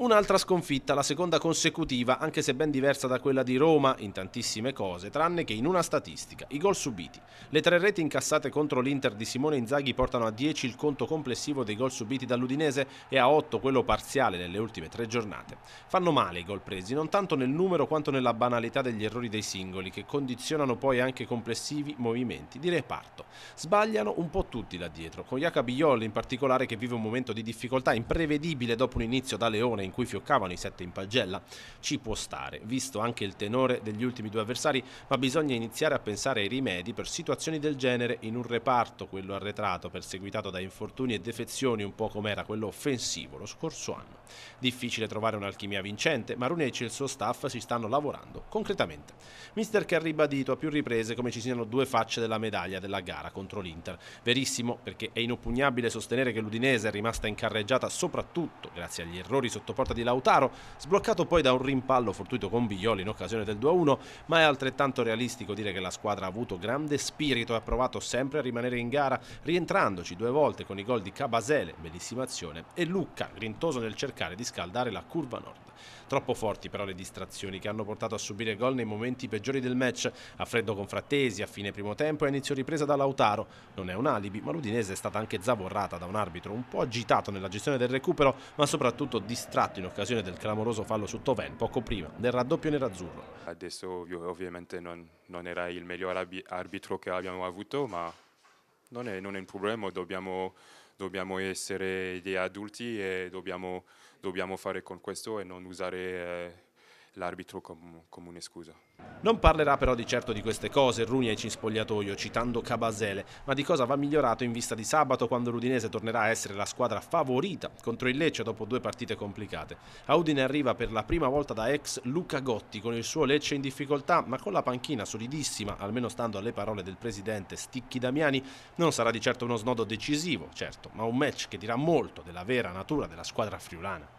Un'altra sconfitta, la seconda consecutiva, anche se ben diversa da quella di Roma in tantissime cose, tranne che in una statistica, i gol subiti. Le tre reti incassate contro l'Inter di Simone Inzaghi portano a 10 il conto complessivo dei gol subiti dall'Udinese e a 8 quello parziale nelle ultime tre giornate. Fanno male i gol presi, non tanto nel numero quanto nella banalità degli errori dei singoli, che condizionano poi anche complessivi movimenti di reparto. Sbagliano un po' tutti là dietro, con Jacob Biol in particolare che vive un momento di difficoltà imprevedibile dopo un inizio da Leone in cui fioccavano i sette in pagella ci può stare, visto anche il tenore degli ultimi due avversari, ma bisogna iniziare a pensare ai rimedi per situazioni del genere in un reparto, quello arretrato, perseguitato da infortuni e defezioni, un po' come era quello offensivo lo scorso anno. Difficile trovare un'alchimia vincente, ma Runeci e il suo staff si stanno lavorando concretamente. Mister che ha ribadito a più riprese come ci siano due facce della medaglia della gara contro l'Inter. Verissimo perché è inoppugnabile sostenere che l'Udinese è rimasta in carreggiata soprattutto grazie agli errori sotto porta di Lautaro, sbloccato poi da un rimpallo fortuito con Biglioli in occasione del 2-1, ma è altrettanto realistico dire che la squadra ha avuto grande spirito e ha provato sempre a rimanere in gara, rientrandoci due volte con i gol di Cabasele, bellissima azione, e Lucca, grintoso nel cercare di scaldare la curva nord. Troppo forti però le distrazioni che hanno portato a subire gol nei momenti peggiori del match, a freddo con Frattesi a fine primo tempo e a inizio ripresa da Lautaro. Non è un alibi, ma l'Udinese è stata anche zavorrata da un arbitro un po' agitato nella gestione del recupero, ma soprattutto distratto fatto in occasione del clamoroso fallo su Toven poco prima del raddoppio nerazzurro. Adesso ovviamente non, non era il miglior arbitro che abbiamo avuto, ma non è, non è un problema, dobbiamo, dobbiamo, essere degli adulti e dobbiamo, dobbiamo, fare con questo e non usare... Eh, l'arbitro com come un'escusa. Non parlerà però di certo di queste cose Runiec e spogliatoio, citando Cabasele, ma di cosa va migliorato in vista di sabato quando l'Udinese tornerà a essere la squadra favorita contro il Lecce dopo due partite complicate. A Udine arriva per la prima volta da ex Luca Gotti con il suo Lecce in difficoltà, ma con la panchina solidissima, almeno stando alle parole del presidente Sticchi Damiani, non sarà di certo uno snodo decisivo, certo, ma un match che dirà molto della vera natura della squadra friulana.